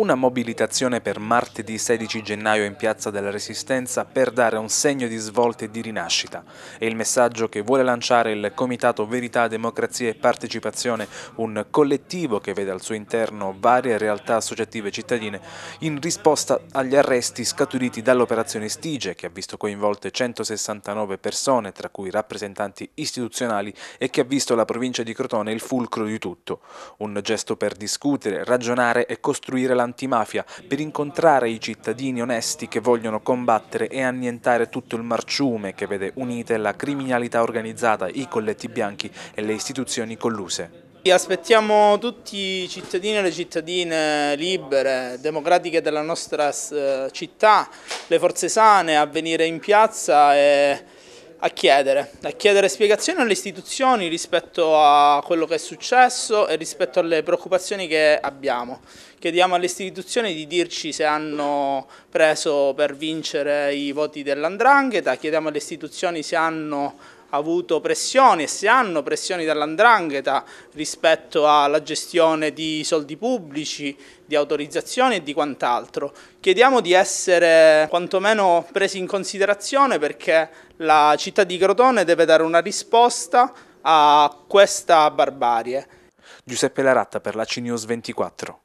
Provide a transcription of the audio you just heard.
Una mobilitazione per martedì 16 gennaio in Piazza della Resistenza per dare un segno di svolta e di rinascita. È il messaggio che vuole lanciare il Comitato Verità, Democrazia e Partecipazione, un collettivo che vede al suo interno varie realtà associative cittadine in risposta agli arresti scaturiti dall'operazione Stige che ha visto coinvolte 169 persone, tra cui rappresentanti istituzionali e che ha visto la provincia di Crotone il fulcro di tutto. Un gesto per discutere, ragionare e costruire la antimafia per incontrare i cittadini onesti che vogliono combattere e annientare tutto il marciume che vede unite la criminalità organizzata, i colletti bianchi e le istituzioni colluse. Aspettiamo tutti i cittadini e le cittadine libere, democratiche della nostra città, le forze sane a venire in piazza e a chiedere, a chiedere spiegazioni alle istituzioni rispetto a quello che è successo e rispetto alle preoccupazioni che abbiamo. Chiediamo alle istituzioni di dirci se hanno preso per vincere i voti dell'andrangheta, chiediamo alle istituzioni se hanno avuto pressioni e se hanno pressioni dall'andrangheta rispetto alla gestione di soldi pubblici, di autorizzazioni e di quant'altro. Chiediamo di essere quantomeno presi in considerazione perché la città di Crotone deve dare una risposta a questa barbarie. Giuseppe Laratta per la CNews 24.